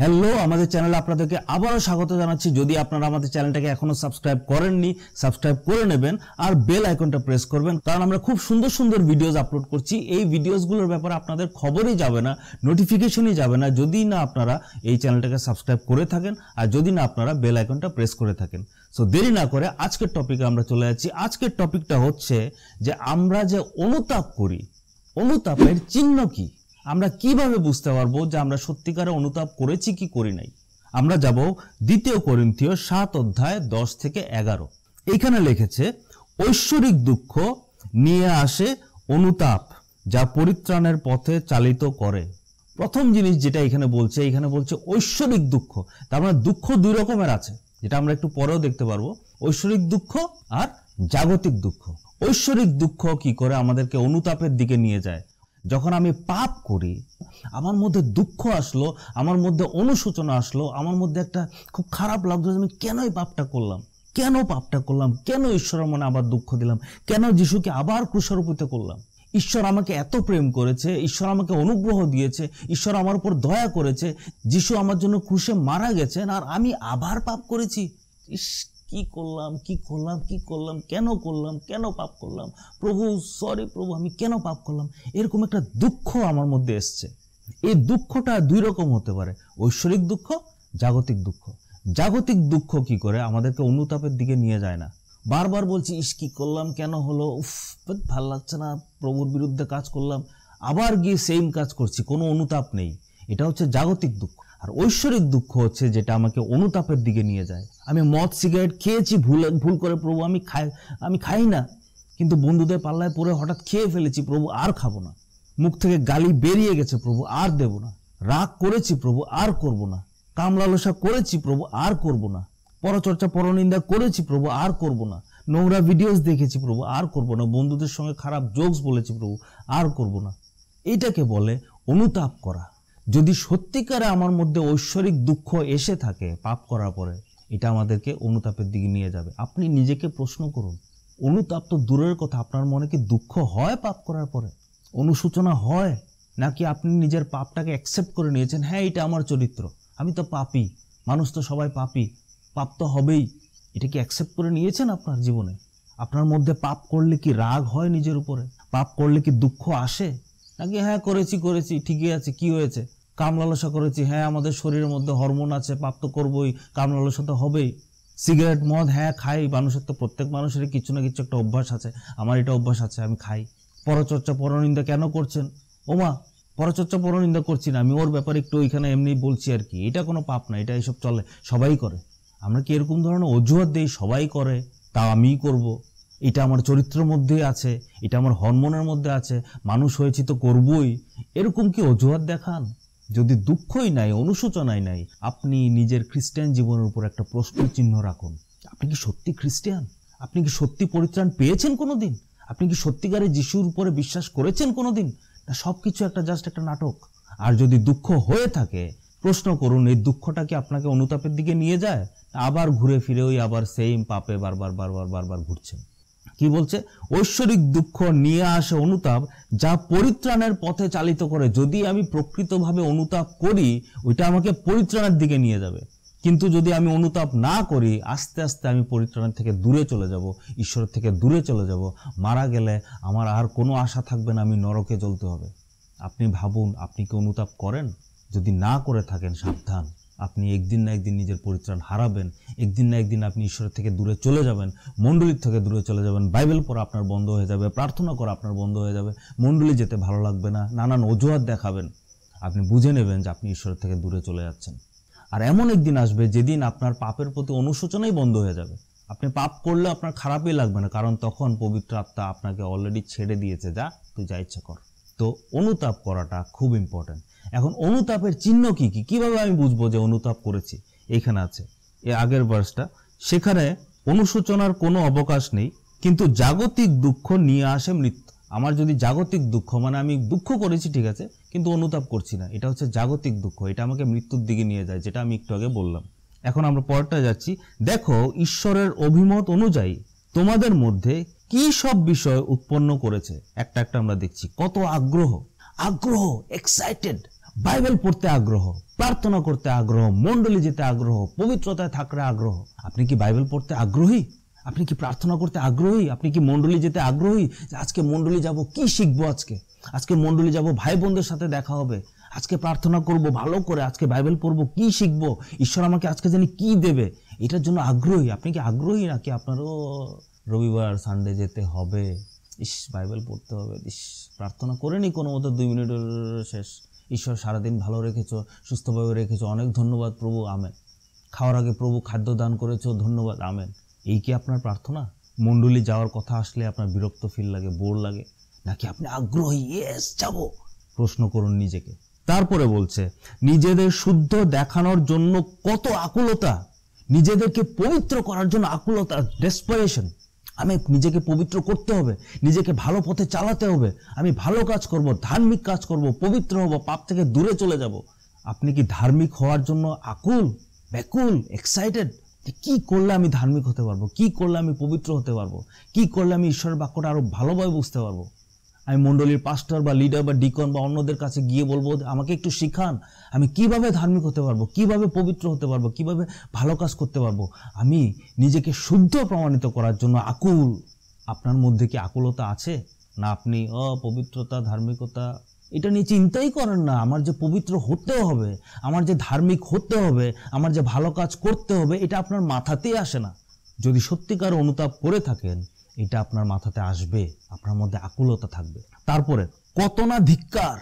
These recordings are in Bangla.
হ্যালো আমাদের চ্যানেলে আপনাদেরকে আবারও স্বাগত জানাচ্ছি যদি আপনারা আমাদের চ্যানেলটাকে এখনও সাবস্ক্রাইব করেননি সাবস্ক্রাইব করে নেবেন আর বেল আইকনটা প্রেস করবেন কারণ আমরা খুব সুন্দর সুন্দর ভিডিওস আপলোড করছি এই ভিডিওসগুলোর ব্যাপারে আপনাদের খবরই যাবে না নোটিফিকেশনই যাবে না যদি না আপনারা এই চ্যানেলটাকে সাবস্ক্রাইব করে থাকেন আর যদি না আপনারা বেল আইকনটা প্রেস করে থাকেন সো দেরি না করে আজকের টপিকে আমরা চলে যাচ্ছি আজকের টপিকটা হচ্ছে যে আমরা যে অনুতাপ করি অনুতাপের চিহ্ন কী আমরা কিভাবে বুঝতে পারবো যে আমরা সত্যিকারে অনুতাপ করেছি কি করি নাই আমরা যাব দ্বিতীয় করিন্থীয় সাত অধ্যায় দশ থেকে এগারো এখানে লিখেছে ঐশ্বরিক দুঃখ নিয়ে আসে অনুতাপ যা পরিত্রাণের পথে চালিত করে প্রথম জিনিস যেটা এখানে বলছে এখানে বলছে ঐশ্বরিক দুঃখ তার মানে দুঃখ দুই রকমের আছে যেটা আমরা একটু পরেও দেখতে পারবো ঐশ্বরিক দুঃখ আর জাগতিক দুঃখ ঐশ্বরিক দুঃখ কি করে আমাদেরকে অনুতাপের দিকে নিয়ে যায় যখন আমি পাপ করি আমার মধ্যে দুঃখ আসলো আমার মধ্যে অনুশোচনা আসলো আমার মধ্যে একটা খুব খারাপ লাগতো আমি কেনই পাপটা করলাম কেন পাপটা করলাম কেন ঈশ্বরের মনে আবার দুঃখ দিলাম কেন যিশুকে আবার ক্রুশারোপিত করলাম ঈশ্বর আমাকে এত প্রেম করেছে ঈশ্বর আমাকে অনুগ্রহ দিয়েছে ঈশ্বর আমার উপর দয়া করেছে যিশু আমার জন্য ক্রুশে মারা গেছেন আর আমি আবার পাপ করেছি কি করলাম কি করলাম কি করলাম কেন করলাম কেন পাপ করলাম প্রভু সরি প্রভু আমি কেন পাপ করলাম এরকম একটা দুঃখ আমার মধ্যে এসছে এই দুঃখটা দুই রকম হতে পারে ঐশ্বরিক দুঃখ জাগতিক দুঃখ জাগতিক দুঃখ কি করে আমাদেরকে অনুতাপের দিকে নিয়ে যায় না বারবার বলছি ইস কি করলাম কেন হলো উফ ভাল লাগছে না প্রভুর বিরুদ্ধে কাজ করলাম আবার গিয়ে সেম কাজ করছি কোনো অনুতাপ নেই এটা হচ্ছে জাগতিক দুঃখ আর ঐশ্বরিক দুঃখ হচ্ছে যেটা আমাকে অনুতাপের দিকে নিয়ে যায় আমি মদ সিগারেট খেয়েছি ভুল ভুল করে প্রভু আমি খাই আমি খাই না কিন্তু বন্ধুদের পাল্লায় পরে হঠাৎ খেয়ে ফেলেছি প্রভু আর খাবো না মুখ থেকে গালি বেরিয়ে গেছে প্রভু আর দেব না রাগ করেছি প্রভু আর করব না কামলালসা করেছি প্রভু আর করব না পরচর্চা পরনিন্দা করেছি প্রভু আর করব না নোংরা ভিডিওস দেখেছি প্রভু আর করব না বন্ধুদের সঙ্গে খারাপ জোকস বলেছি প্রভু আর করব না এটাকে বলে অনুতাপ করা যদি সত্যিকারে আমার মধ্যে ঐশ্বরিক দুঃখ এসে থাকে পাপ করার পরে এটা আমাদেরকে অনুতাপের দিকে নিয়ে যাবে আপনি নিজেকে প্রশ্ন করুন অনুতাপ তো দূরের কথা আপনার মনে কি দুঃখ হয় পাপ করার পরে অনুসূচনা হয় নাকি আপনি নিজের পাপটাকে অ্যাকসেপ্ট করে নিয়েছেন হ্যাঁ এটা আমার চরিত্র আমি তো পাপি মানুষ তো সবাই পাপি পাপ তো হবেই এটা কি অ্যাকসেপ্ট করে নিয়েছেন আপনার জীবনে আপনার মধ্যে পাপ করলে কি রাগ হয় নিজের উপরে পাপ করলে কি দুঃখ আসে নাকি হ্যাঁ করেছি করেছি ঠিকই আছে কি হয়েছে কামলালসা করেছি হ্যাঁ আমাদের শরীরের মধ্যে হরমোন আছে প্রাপ্ত করবই কামলালসা তো হবেই সিগারেট মদ হ্যাঁ খাই মানুষের তো প্রত্যেক মানুষের কিছু না কিছু একটা অভ্যাস আছে আমার এটা অভ্যাস আছে আমি খাই পরচর্চা পরনিন্দা কেন করছেন ওমা পরচর্চা পরনিন্দা করছি না আমি ওর ব্যাপারে একটু ওইখানে এমনি বলছি আর কি এটা কোনো পাপ না এটা এইসব চলে সবাই করে আমরা কি এরকম ধরনের অজুহাত দিই সবাই করে তা আমিই করব। এটা আমার চরিত্রের মধ্যেই আছে এটা আমার হরমোনের মধ্যে আছে মানুষ হয়েছি তো করবই এরকম কি অজুহাত দেখান যদি দুঃখই নাই অনুশোচনাই নাই আপনি নিজের খ্রিস্টান জীবনের উপর একটা প্রশ্ন চিহ্ন রাখুন আপনি কি সত্যি খ্রিস্টান আপনি কি সত্যি পরিত্রাণ পেয়েছেন কোনো দিন আপনি কি সত্যিকারে যিশুর উপরে বিশ্বাস করেছেন কোনো দিন না সব কিছু একটা জাস্ট একটা নাটক আর যদি দুঃখ হয়ে থাকে প্রশ্ন করুন এই দুঃখটা কি আপনাকে অনুতাপের দিকে নিয়ে যায় আবার ঘুরে ফিরে ওই আবার সেম পাপে বারবার বারবার বারবার ঘুরছেন কি বলছে ঐশ্বরিক দুঃখ নিয়ে আসে অনুতাপ যা পরিত্রাণের পথে চালিত করে যদি আমি প্রকৃতভাবে অনুতাপ করি ওইটা আমাকে পরিত্রাণের দিকে নিয়ে যাবে কিন্তু যদি আমি অনুতাপ না করি আস্তে আস্তে আমি পরিত্রাণের থেকে দূরে চলে যাব ঈশ্বরের থেকে দূরে চলে যাব মারা গেলে আমার আর কোনো আশা থাকবে না আমি নরকে চলতে হবে আপনি ভাবুন আপনি কি অনুতাপ করেন যদি না করে থাকেন সাবধান আপনি একদিন না একদিন নিজের পরিত্রাণ হারাবেন একদিন না একদিন আপনি ঈশ্বরের থেকে দূরে চলে যাবেন মণ্ডলীর থেকে দূরে চলে যাবেন বাইবেল পড়া আপনার বন্ধ হয়ে যাবে প্রার্থনা করা আপনার বন্ধ হয়ে যাবে মণ্ডলী যেতে ভালো লাগবে না নানান অজুহাত দেখাবেন আপনি বুঝে নেবেন যে আপনি ঈশ্বরের থেকে দূরে চলে যাচ্ছেন আর এমন একদিন আসবে যেদিন আপনার পাপের প্রতি অনুশোচনাই বন্ধ হয়ে যাবে আপনি পাপ করলে আপনার খারাপই লাগবে না কারণ তখন পবিত্র আত্মা আপনাকে অলরেডি ছেড়ে দিয়েছে যা তুই যা ইচ্ছা কর তো অনুতাপ করাটা খুব ইম্পর্ট্যান্ট এখন অনুতাপের চিহ্ন কি কি কিভাবে আমি বুঝবো যে অনুতাপ করেছি এখানে আছে এ আগের বার্সটা সেখানে অনুশোচনার কোনো অবকাশ নেই কিন্তু জাগতিক দুঃখ নিয়ে আসে মৃত্যু আমার যদি জাগতিক দুঃখ মানে আমি দুঃখ করেছি ঠিক আছে কিন্তু অনুতাপ করছি না এটা হচ্ছে জাগতিক দুঃখ এটা আমাকে মৃত্যুর দিকে নিয়ে যায় যেটা আমি একটু আগে বললাম এখন আমরা পরটা যাচ্ছি দেখো ঈশ্বরের অভিমত অনুযায়ী তোমাদের মধ্যে কি সব বিষয় উৎপন্ন করেছে একটা একটা আমরা দেখছি কত আগ্রহ আগ্রহ এক্সাইটেড বাইবেল পড়তে আগ্রহ প্রার্থনা করতে আগ্রহ মন্ডলী যেতে আগ্রহ পবিত্রতায় থাকতে আগ্রহ আপনি কি বাইবেল পড়তে আগ্রহী আপনি কি প্রার্থনা করতে আগ্রহী আপনি কি মন্ডলী যেতে আগ্রহী আজকে মন্ডলী যাব কি শিখবো আজকে আজকে মন্ডলী যাব ভাই বোনদের সাথে দেখা হবে আজকে প্রার্থনা করব ভালো করে আজকে বাইবেল পড়বো কি শিখবো ঈশ্বর আমাকে আজকে জানি কি দেবে এটার জন্য আগ্রহী আপনি কি আগ্রহী নাকি আপনারও রবিবার সানডে যেতে হবে ইস বাইবেল পড়তে হবে ইস প্রার্থনা করে নি কোনো মতো দুই মিনিটের শেষ ঈশ্বর সারাদিন ভালো রেখেছ সুস্থভাবে রেখেছ অনেক ধন্যবাদ প্রভু আমেন খাওয়ার আগে প্রভু খাদ্য দান করেছ ধন্যবাদ আমেন এই কি আপনার প্রার্থনা মণ্ডলী যাওয়ার কথা আসলে আপনার বিরক্ত ফিল লাগে বোর লাগে নাকি আপনি আগ্রহী এস যাব প্রশ্ন করুন নিজেকে তারপরে বলছে নিজেদের শুদ্ধ দেখানোর জন্য কত আকুলতা নিজেদেরকে পবিত্র করার জন্য আকুলতা ডেসপারেশন আমি নিজেকে পবিত্র করতে হবে নিজেকে ভালো পথে চালাতে হবে আমি ভালো কাজ করব ধার্মিক কাজ করব পবিত্র হব পাপ থেকে দূরে চলে যাব আপনি কি ধার্মিক হওয়ার জন্য আকুল ব্যাকুল এক্সাইটেড কি করলে আমি ধার্মিক হতে পারবো কি করলে আমি পবিত্র হতে পারবো কি করলে আমি ঈশ্বরের বাক্যটা আরো ভালোভাবে বুঝতে পারবো আমি মণ্ডলীর পাস্টার বা লিডার বা ডিকন বা অন্যদের কাছে গিয়ে বলবো আমাকে একটু শিখান আমি কিভাবে ধার্মিক হতে পারবো কিভাবে পবিত্র হতে পারবো কিভাবে ভালো কাজ করতে পারবো আমি নিজেকে শুদ্ধ প্রমাণিত করার জন্য আকুল আপনার মধ্যে কি আকুলতা আছে না আপনি অপবিত্রতা ধার্মিকতা এটা নিয়ে চিন্তাই করেন না আমার যে পবিত্র হতে হবে আমার যে ধার্মিক হতে হবে আমার যে ভালো কাজ করতে হবে এটা আপনার মাথাতেই আসে না যদি সত্যিকার অনুতাপ করে থাকেন এটা আপনার মাথাতে আসবে আপনার মধ্যে আকুলতা থাকবে তারপরে কত না ধিক্কার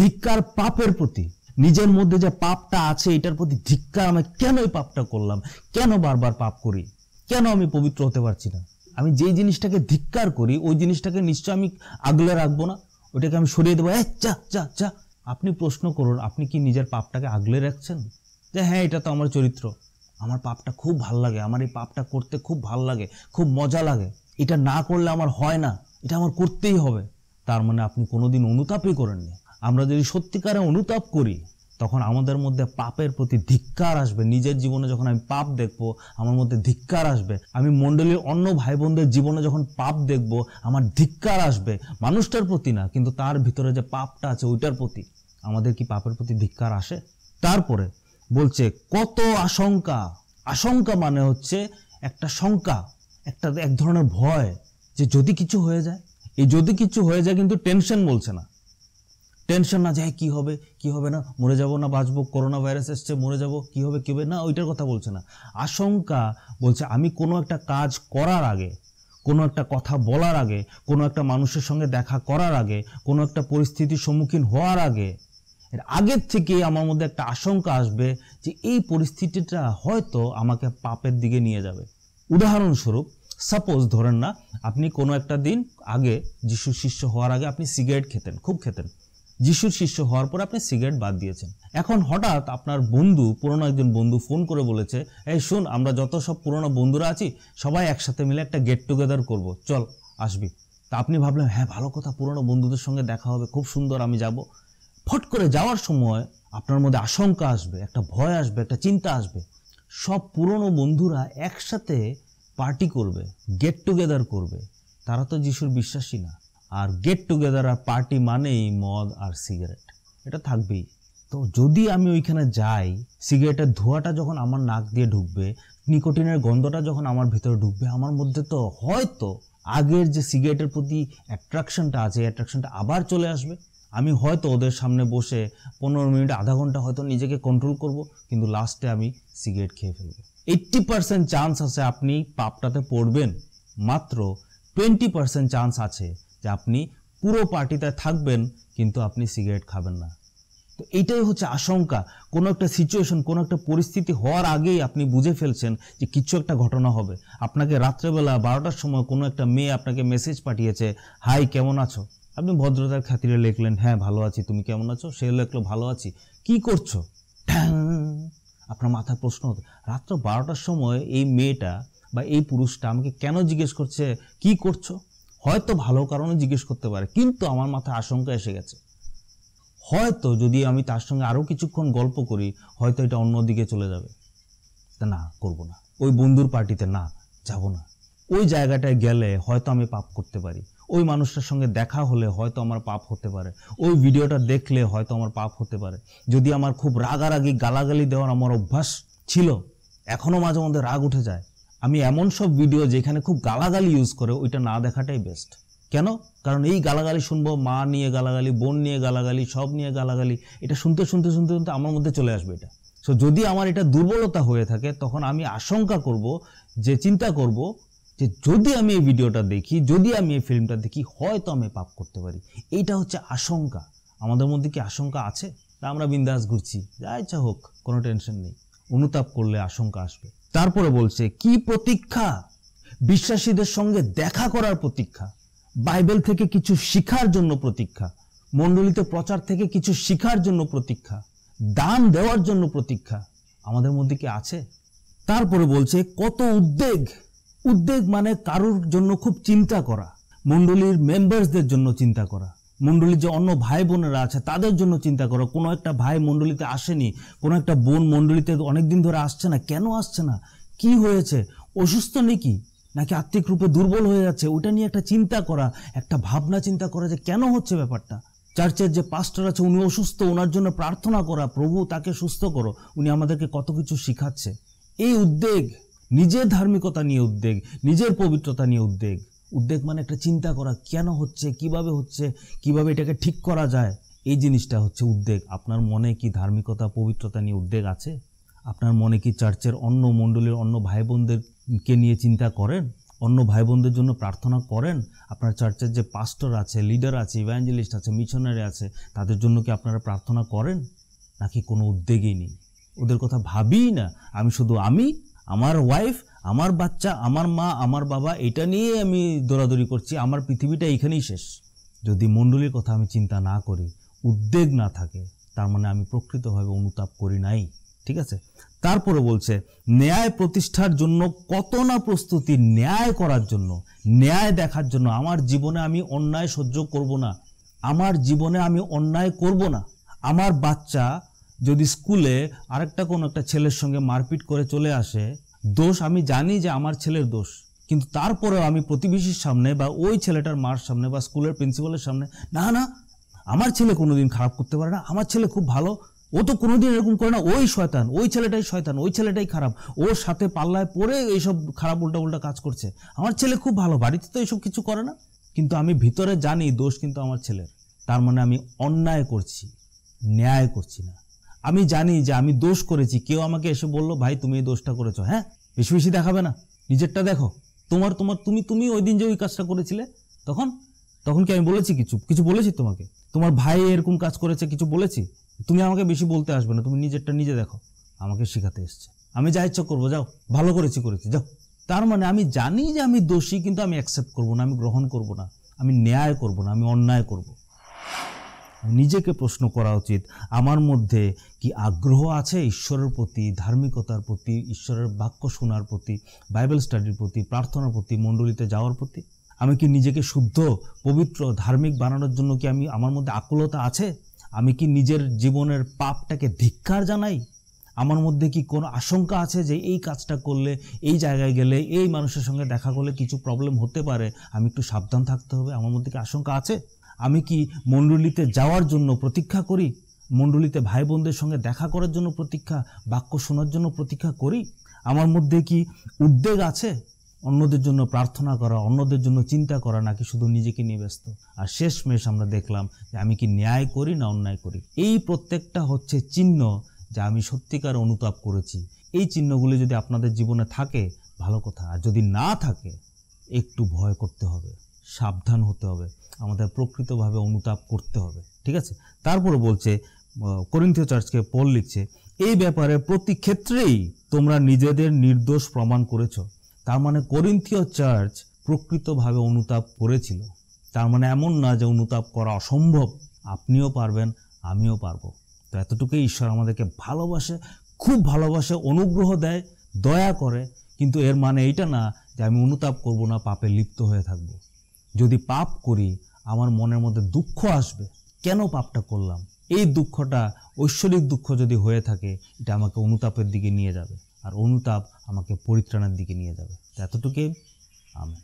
ধিক্কার পাপের প্রতি নিজের মধ্যে যে পাপটা আছে এটার প্রতি ধিক্কার আমি কেন এই পাপটা করলাম কেন বারবার পাপ করি কেন আমি পবিত্র হতে পারছি না আমি যেই জিনিসটাকে ধিক্কার করি ওই জিনিসটাকে নিশ্চয় আমি আগলে রাখবো না ওইটাকে আমি সরিয়ে দেবো এ চা চা চা আপনি প্রশ্ন করুন আপনি কি নিজের পাপটাকে আগলে রাখছেন যে হ্যাঁ এটা তো আমার চরিত্র আমার পাপটা খুব ভাল লাগে আমার এই পাপটা করতে খুব ভাল লাগে খুব মজা লাগে এটা না করলে আমার হয় না এটা আমার করতেই হবে তার মানে আপনি কোনোদিন অনুতাপই করেননি আমরা যদি সত্যিকারে অনুতাপ করি তখন আমাদের মধ্যে পাপের প্রতি ধিক্কার আসবে নিজের জীবনে যখন আমি পাপ দেখব আমার মধ্যে ধিক্কার আসবে আমি মণ্ডলীর অন্য ভাই বোনদের জীবনে যখন পাপ দেখব আমার ধিক্কার আসবে মানুষটার প্রতি না কিন্তু তার ভিতরে যে পাপটা আছে ওইটার প্রতি আমাদের কি পাপের প্রতি ধিক্কার আসে তারপরে বলছে কত আশঙ্কা আশঙ্কা মানে হচ্ছে একটা শঙ্কা একটা এক ধরনের ভয় যে যদি কিছু হয়ে যায় এই যদি কিছু হয়ে যায় কিন্তু টেনশন বলছে না টেনশন না যায় কি হবে কি হবে না মরে যাব না বাঁচবো করোনা ভাইরাস এসছে মরে যাব কি হবে কী হবে না ওইটার কথা বলছে না আশঙ্কা বলছে আমি কোনো একটা কাজ করার আগে কোনো একটা কথা বলার আগে কোনো একটা মানুষের সঙ্গে দেখা করার আগে কোনো একটা পরিস্থিতির সম্মুখীন হওয়ার আগে এর আগের থেকে আমার মধ্যে একটা আশঙ্কা আসবে যে এই পরিস্থিতিটা হয়তো আমাকে পাপের দিকে নিয়ে যাবে উদাহরণস্বরূপ সাপোজ ধরেন না আপনি কোনো একটা দিন আগে যিশুর শিষ্য হওয়ার আগে আপনি সিগারেট খেতেন খুব খেতেন যিশুর শিষ্য হওয়ার পর আপনি সিগারেট বাদ দিয়েছেন এখন হঠাৎ আপনার বন্ধু পুরনো একজন বন্ধু ফোন করে বলেছে এই শুন আমরা যত সব পুরনো বন্ধুরা আছি সবাই একসাথে মিলে একটা গেট টুগেদার করব চল আসবি তা আপনি ভাবলেন হ্যাঁ ভালো কথা পুরনো বন্ধুদের সঙ্গে দেখা হবে খুব সুন্দর আমি যাব ফট করে যাওয়ার সময় আপনার মধ্যে আশঙ্কা আসবে একটা ভয় আসবে একটা চিন্তা আসবে সব পুরনো বন্ধুরা একসাথে পার্টি করবে গেট টুগেদার করবে তারা তো যিশুর বিশ্বাসী না আর গেট টুগেদার আর পার্টি মানেই মদ আর সিগারেট এটা থাকবেই তো যদি আমি ওইখানে যাই সিগারেটের ধোঁয়াটা যখন আমার নাক দিয়ে ঢুকবে নিকোটিনের গন্ধটা যখন আমার ভিতরে ঢুকবে আমার মধ্যে তো হয়তো আগের যে সিগারেটের প্রতি অ্যাট্রাকশনটা আছে অ্যাট্রাকশনটা আবার চলে আসবে আমি হয়তো ওদের সামনে বসে পনেরো মিনিট আধা ঘন্টা হয়তো নিজেকে কন্ট্রোল করব কিন্তু লাস্টে আমি সিগারেট খেয়ে ফেলবো এইট্টি পারসেন্ট চান্স আছে আপনি পাপটাতে পড়বেন মাত্র টোয়েন্টি পারসেন্ট চান্স আছে যে আপনি পুরো পার্টিতে থাকবেন কিন্তু আপনি সিগারেট খাবেন না তো এইটাই হচ্ছে আশঙ্কা কোনো একটা সিচুয়েশন কোনো একটা পরিস্থিতি হওয়ার আগেই আপনি বুঝে ফেলছেন যে কিছু একটা ঘটনা হবে আপনাকে রাত্রেবেলা বারোটার সময় কোনো একটা মেয়ে আপনাকে মেসেজ পাঠিয়েছে হাই কেমন আছো আপনি ভদ্রতার খাতিরে লিখলেন হ্যাঁ ভালো আছি তুমি কেমন আছো সে লিখলো ভালো আছি কি করছো আপনার মাথায় প্রশ্ন হতো রাত্র বারোটার সময় এই মেয়েটা বা এই পুরুষটা আমাকে কেন জিজ্ঞেস করছে কি করছো হয়তো ভালো কারণে জিজ্ঞেস করতে পারে কিন্তু আমার মাথায় আশঙ্কা এসে গেছে হয়তো যদি আমি তার সঙ্গে আরও কিছুক্ষণ গল্প করি হয়তো এটা অন্যদিকে চলে যাবে তা না করব না ওই বন্ধুর পার্টিতে না যাব না ওই জায়গাটায় গেলে হয়তো আমি পাপ করতে পারি ওই মানুষটার সঙ্গে দেখা হলে হয়তো আমার পাপ হতে পারে ওই ভিডিওটা দেখলে হয়তো আমার পাপ হতে পারে যদি আমার খুব রাগারাগি গালাগালি দেওয়ার আমার অভ্যাস ছিল এখনও মাঝে মধ্যে রাগ উঠে যায় আমি এমন সব ভিডিও যেখানে খুব গালাগালি ইউজ করে ওইটা না দেখাটাই বেস্ট কেন কারণ এই গালাগালি শুনবো মা নিয়ে গালাগালি বোন নিয়ে গালাগালি সব নিয়ে গালাগালি এটা শুনতে শুনতে শুনতে শুনতে আমার মধ্যে চলে আসবে এটা সো যদি আমার এটা দুর্বলতা হয়ে থাকে তখন আমি আশঙ্কা করব যে চিন্তা করব যে যদি আমি এই ভিডিওটা দেখি যদি আমি এই ফিল্মটা দেখি হয়তো আমি পাপ করতে পারি এইটা হচ্ছে আশঙ্কা আমাদের মধ্যে কি আশঙ্কা আছে তা আমরা বিন্দাস ঘুরছি যা ইচ্ছা হোক কোনো টেনশন নেই অনুতাপ করলে আশঙ্কা আসবে তারপরে বলছে কি প্রতীক্ষা বিশ্বাসীদের সঙ্গে দেখা করার প্রতীক্ষা বাইবেল থেকে কিছু শিখার জন্য প্রতীক্ষা মণ্ডলিত প্রচার থেকে কিছু শিখার জন্য প্রতীক্ষা দান দেওয়ার জন্য প্রতীক্ষা আমাদের মধ্যে কি আছে তারপরে বলছে কত উদ্বেগ উদ্বেগ মানে কারোর জন্য খুব চিন্তা করা মণ্ডলীর মেম্বার্সদের জন্য চিন্তা করা মণ্ডলীর যে অন্য ভাই বোনেরা আছে তাদের জন্য চিন্তা করো কোনো একটা ভাই মণ্ডলীতে আসেনি কোনো একটা বোন মণ্ডলীতে অনেকদিন ধরে আসছে না কেন আসছে না কি হয়েছে অসুস্থ নাকি নাকি আত্মিক রূপে দুর্বল হয়ে যাচ্ছে ওটা নিয়ে একটা চিন্তা করা একটা ভাবনা চিন্তা করা যে কেন হচ্ছে ব্যাপারটা চার্চের যে পাস্টার আছে উনি অসুস্থ ওনার জন্য প্রার্থনা করা প্রভু তাকে সুস্থ করো উনি আমাদেরকে কত কিছু শিখাচ্ছে এই উদ্বেগ নিজের ধার্মিকতা নিয়ে উদ্বেগ নিজের পবিত্রতা নিয়ে উদ্বেগ উদ্বেগ মানে একটা চিন্তা করা কেন হচ্ছে কিভাবে হচ্ছে কিভাবে এটাকে ঠিক করা যায় এই জিনিসটা হচ্ছে উদ্বেগ আপনার মনে কি ধার্মিকতা পবিত্রতা নিয়ে উদ্বেগ আছে আপনার মনে কি চার্চের অন্য মণ্ডলীর অন্য ভাই বোনদেরকে নিয়ে চিন্তা করেন অন্য ভাই বোনদের জন্য প্রার্থনা করেন আপনার চার্চের যে পাস্টর আছে লিডার আছে ইভ্যাঞ্জেলিস্ট আছে মিশনারি আছে তাদের জন্য কি আপনারা প্রার্থনা করেন নাকি কোনো উদ্বেগই নেই ওদের কথা ভাবিই না আমি শুধু আমি আমার ওয়াইফ আমার বাচ্চা আমার মা আমার বাবা এটা নিয়ে আমি দৌড়াদৌড়ি করছি আমার পৃথিবীটা এখানেই শেষ যদি মণ্ডলীর কথা আমি চিন্তা না করি উদ্বেগ না থাকে তার মানে আমি প্রকৃতভাবে অনুতাপ করি নাই ঠিক আছে তারপরে বলছে ন্যায় প্রতিষ্ঠার জন্য কত না প্রস্তুতি ন্যায় করার জন্য ন্যায় দেখার জন্য আমার জীবনে আমি অন্যায় সহ্য করব না আমার জীবনে আমি অন্যায় করব না আমার বাচ্চা যদি স্কুলে আরেকটা কোনো একটা ছেলের সঙ্গে মারপিট করে চলে আসে দোষ আমি জানি যে আমার ছেলের দোষ কিন্তু তারপরেও আমি প্রতিবেশীর সামনে বা ওই ছেলেটার মার সামনে বা স্কুলের প্রিন্সিপালের সামনে না না আমার ছেলে কোনো দিন খারাপ করতে পারে না আমার ছেলে খুব ভালো ও তো কোনোদিন এরকম করে না ওই শয়তান ওই ছেলেটাই শয়তান ওই ছেলেটাই খারাপ ওর সাথে পাল্লায় পড়ে এইসব খারাপ উল্টা উল্টা কাজ করছে আমার ছেলে খুব ভালো বাড়িতে তো এইসব কিছু করে না কিন্তু আমি ভিতরে জানি দোষ কিন্তু আমার ছেলের তার মানে আমি অন্যায় করছি ন্যায় করছি না আমি জানি যে আমি দোষ করেছি কেউ আমাকে এসে বললো ভাই তুমি এই দোষটা করেছো হ্যাঁ বেশি বেশি দেখাবে না নিজেরটা দেখো তোমার তোমার তুমি তুমি ওই দিন যে ওই কাজটা করেছিলে তখন তখন কি আমি বলেছি কিছু কিছু বলেছি তোমাকে তোমার ভাই এরকম কাজ করেছে কিছু বলেছি তুমি আমাকে বেশি বলতে আসবে না তুমি নিজেরটা নিজে দেখো আমাকে শেখাতে এসছে আমি যা ইচ্ছা করবো যাও ভালো করেছি করেছি যাও তার মানে আমি জানি যে আমি দোষী কিন্তু আমি অ্যাকসেপ্ট করবো না আমি গ্রহণ করব না আমি ন্যায় করব না আমি অন্যায় করব নিজেকে প্রশ্ন করা উচিত আমার মধ্যে কি আগ্রহ আছে ঈশ্বরের প্রতি ধার্মিকতার প্রতি ঈশ্বরের বাক্য শোনার প্রতি বাইবেল স্টাডির প্রতি প্রার্থনার প্রতি মণ্ডলীতে যাওয়ার প্রতি আমি কি নিজেকে শুদ্ধ পবিত্র ধার্মিক বানানোর জন্য কি আমি আমার মধ্যে আকুলতা আছে আমি কি নিজের জীবনের পাপটাকে ধিক্কার জানাই আমার মধ্যে কি কোনো আশঙ্কা আছে যে এই কাজটা করলে এই জায়গায় গেলে এই মানুষের সঙ্গে দেখা করলে কিছু প্রবলেম হতে পারে আমি একটু সাবধান থাকতে হবে আমার মধ্যে কি আশঙ্কা আছে আমি কি মণ্ডলীতে যাওয়ার জন্য প্রতীক্ষা করি মণ্ডলীতে ভাই বোনদের সঙ্গে দেখা করার জন্য প্রতীক্ষা বাক্য শোনার জন্য প্রতীক্ষা করি আমার মধ্যে কি উদ্বেগ আছে অন্যদের জন্য প্রার্থনা করা অন্যদের জন্য চিন্তা করা নাকি শুধু নিজেকে নিয়ে ব্যস্ত আর শেষ মেশ আমরা দেখলাম যে আমি কি ন্যায় করি না অন্যায় করি এই প্রত্যেকটা হচ্ছে চিহ্ন যা আমি সত্যিকার অনুতাপ করেছি এই চিহ্নগুলি যদি আপনাদের জীবনে থাকে ভালো কথা আর যদি না থাকে একটু ভয় করতে হবে সাবধান হতে হবে আমাদের প্রকৃতভাবে অনুতাপ করতে হবে ঠিক আছে তারপরে বলছে করিন্থীয় চার্চকে পল লিখছে এই ব্যাপারে প্রতি ক্ষেত্রেই তোমরা নিজেদের নির্দোষ প্রমাণ করেছ তার মানে করিন্থীয় চার্চ প্রকৃতভাবে অনুতাপ করেছিল তার মানে এমন না যে অনুতাপ করা অসম্ভব আপনিও পারবেন আমিও পারবো তো এতটুকুই ঈশ্বর আমাদেরকে ভালোবাসে খুব ভালোবাসে অনুগ্রহ দেয় দয়া করে কিন্তু এর মানে এইটা না যে আমি অনুতাপ করব না পাপে লিপ্ত হয়ে থাকবো যদি পাপ করি আমার মনের মধ্যে দুঃখ আসবে কেন পাপটা করলাম এই দুঃখটা ঐশ্বরিক দুঃখ যদি হয়ে থাকে এটা আমাকে অনুতাপের দিকে নিয়ে যাবে আর অনুতাপ আমাকে পরিত্রাণের দিকে নিয়ে যাবে এতটুকুই আমি